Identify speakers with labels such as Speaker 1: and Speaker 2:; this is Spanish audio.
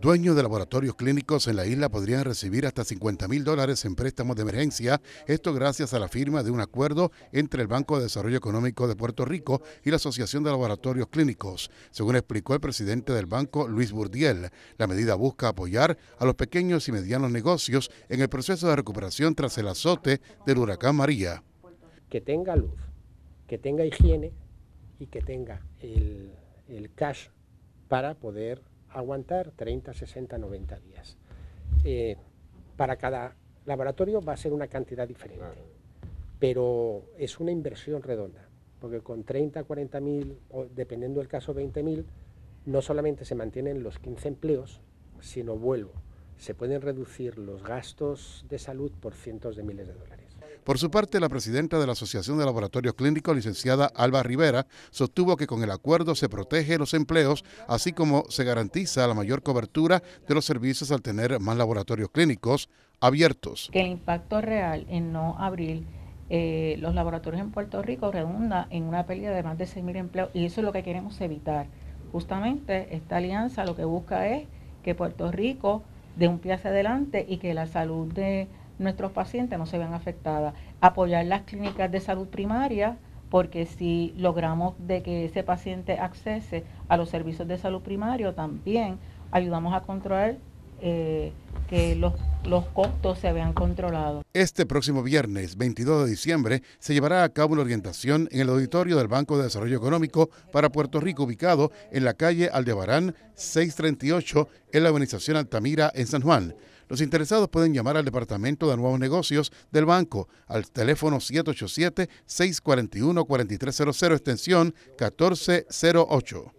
Speaker 1: Dueños de laboratorios clínicos en la isla podrían recibir hasta 50 mil dólares en préstamos de emergencia, esto gracias a la firma de un acuerdo entre el Banco de Desarrollo Económico de Puerto Rico y la Asociación de Laboratorios Clínicos, según explicó el presidente del banco, Luis Burdiel. La medida busca apoyar a los pequeños y medianos negocios en el proceso de recuperación tras el azote del huracán María.
Speaker 2: Que tenga luz, que tenga higiene y que tenga el, el cash para poder aguantar 30, 60, 90 días. Eh, para cada laboratorio va a ser una cantidad diferente, pero es una inversión redonda, porque con 30, 40 mil, o dependiendo del caso 20 mil, no solamente se mantienen los 15 empleos, sino vuelvo, se pueden reducir los gastos de salud por cientos de miles de dólares.
Speaker 1: Por su parte, la presidenta de la Asociación de Laboratorios Clínicos, licenciada Alba Rivera, sostuvo que con el acuerdo se protege los empleos, así como se garantiza la mayor cobertura de los servicios al tener más laboratorios clínicos abiertos.
Speaker 3: el impacto real en no abrir eh, los laboratorios en Puerto Rico redunda en una pérdida de más de 6.000 empleos y eso es lo que queremos evitar. Justamente esta alianza lo que busca es que Puerto Rico dé un pie hacia adelante y que la salud de nuestros pacientes no se vean afectadas. Apoyar las clínicas de salud primaria, porque si logramos de que ese paciente accese a los servicios de salud primaria, también ayudamos a controlar eh, que los, los costos se vean controlados.
Speaker 1: Este próximo viernes 22 de diciembre se llevará a cabo una orientación en el auditorio del Banco de Desarrollo Económico para Puerto Rico ubicado en la calle Aldebarán 638 en la urbanización Altamira en San Juan. Los interesados pueden llamar al Departamento de Nuevos Negocios del banco al teléfono 787-641-4300, extensión 1408.